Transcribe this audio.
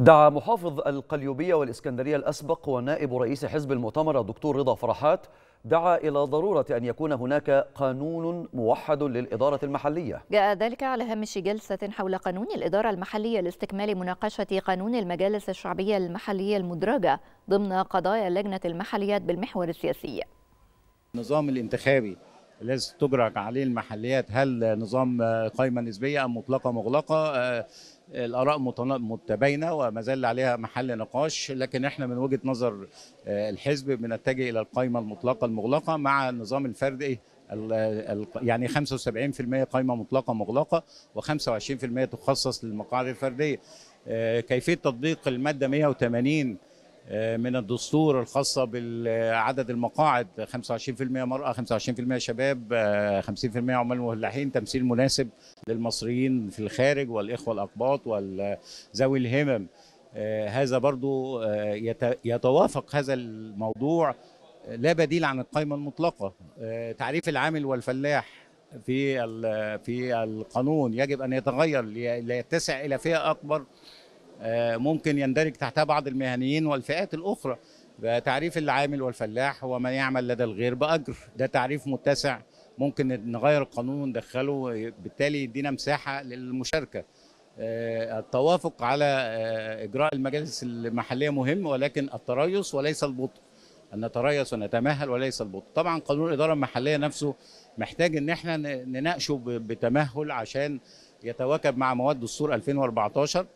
دعا محافظ القليوبية والإسكندرية الأسبق ونائب رئيس حزب المؤتمر الدكتور رضا فرحات دعا إلى ضرورة أن يكون هناك قانون موحد للإدارة المحلية جاء ذلك على هامش جلسة حول قانون الإدارة المحلية لاستكمال مناقشة قانون المجالس الشعبية المحلية المدرجة ضمن قضايا لجنة المحليات بالمحور السياسي النظام الانتخابي لازم تجرى عليه المحليات هل نظام قائمه نسبيه ام مطلقه مغلقه آه، الاراء متباينه وما زال عليها محل نقاش لكن احنا من وجهه نظر آه، الحزب بنتجه الى القائمه المطلقه المغلقه مع النظام الفردي يعني 75% قائمه مطلقه مغلقه و25% تخصص للمقاعد الفرديه آه، كيفيه تطبيق الماده 180 آه، من الدستور الخاصة بعدد المقاعد 25% مرأة 25% شباب 50% آه، عمال مهلحين تمثيل مناسب للمصريين في الخارج والإخوة الأقباط وذوي الهمم آه، هذا برضو يتوافق هذا الموضوع لا بديل عن القائمة المطلقة تعريف العامل والفلاح في في القانون يجب أن يتغير ليتسع إلى فئة أكبر آه، ممكن يندرج تحتها بعض المهنيين والفئات الأخرى تعريف العامل والفلاح هو من يعمل لدى الغير بأجر ده تعريف متسع ممكن نغير القانون وندخله بالتالي يدينا مساحة للمشاركة آه، التوافق على آه، إجراء المجالس المحلية مهم ولكن التريث وليس البطء أن نتريث ونتمهل وليس البطء طبعا قانون الإدارة المحلية نفسه محتاج ان احنا نناقشه بتمهل عشان يتواكب مع مواد دستور 2014